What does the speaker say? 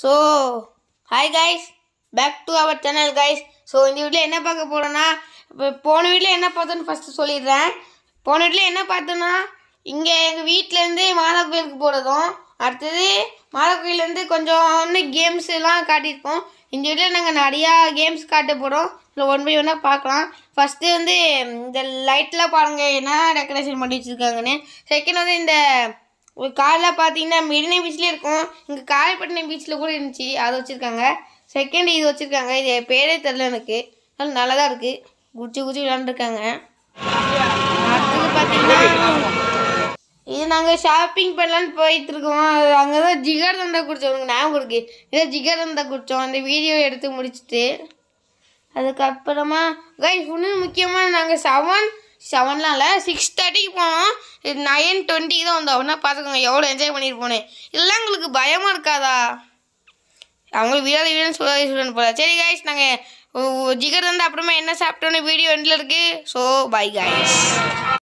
so hi guys back to our channel guys so இந்த வீட்டில் என்ன பார்க்க போகிறோன்னா இப்போ போன வீட்டில் என்ன பார்த்தோன்னு ஃபஸ்ட்டு சொல்லிடுறேன் போன வீட்டில் என்ன பார்த்தோன்னா இங்கே எங்கள் வீட்டிலேருந்து மாதா கோயிலுக்கு போகிறதும் அடுத்தது மாதா கோயிலேருந்து கொஞ்சம் ஒன்று கேம்ஸ் காட்டியிருக்கோம் இந்த வீட்டில் நாங்கள் நிறையா கேம்ஸ் காட்ட போகிறோம் இல்லை ஒன் பை ஒன்னாக பார்க்கலாம் ஃபஸ்ட்டு வந்து இந்த லைட்டில் பாருங்கள் என்ன டெக்கரேஷன் பண்ணி வச்சுருக்காங்கன்னு செகண்ட் வந்து இந்த ஒரு காலைல பார்த்தீங்கன்னா மெரினா பீச்லேயே இருக்கும் இங்கே காரைப்பட்டினம் பீச்சில் கூட இருந்துச்சு அதை வச்சுருக்காங்க செகண்ட் இது வச்சுருக்காங்க இது பேரே தெரில எனக்கு நல்லா நல்லா தான் இருக்குது குச்சி குச்சி விளாண்டுருக்காங்க அடுத்தது பார்த்தீங்கன்னா இது நாங்கள் ஷாப்பிங் பண்ணலான்னு போயிட்டுருக்கோம் அங்கே தான் ஜிகர் தந்தா குடித்தோம் உங்களுக்கு ஞாபகம் இருக்கு இதை ஜிகர் தந்தா குடித்தோம் அந்த வீடியோ எடுத்து முடிச்சுட்டு அதுக்கப்புறமா கைஸ் இன்னும் முக்கியமாக நாங்கள் செவன் செவன்லாம் இல்லை சிக்ஸ் தேர்ட்டிக்கு போனோம் நைன் டுவெண்ட்டிக்கு தான் வந்தோம் அப்படின்னா பார்த்துக்கோங்க எவ்வளோ என்ஜாய் பண்ணிட்டு இல்லை உங்களுக்கு பயமாக இருக்காதா அவங்களுக்கு வீடாத வீடுன்னு சொல்லாதே சொல்லணும் போல சரி காய்ஸ் நாங்கள் ஜிகர் வந்து அப்புறமா என்ன சாப்பிட்டோன்னு வீடியோ எண்டில் இருக்குது ஸோ பை காய்ஸ்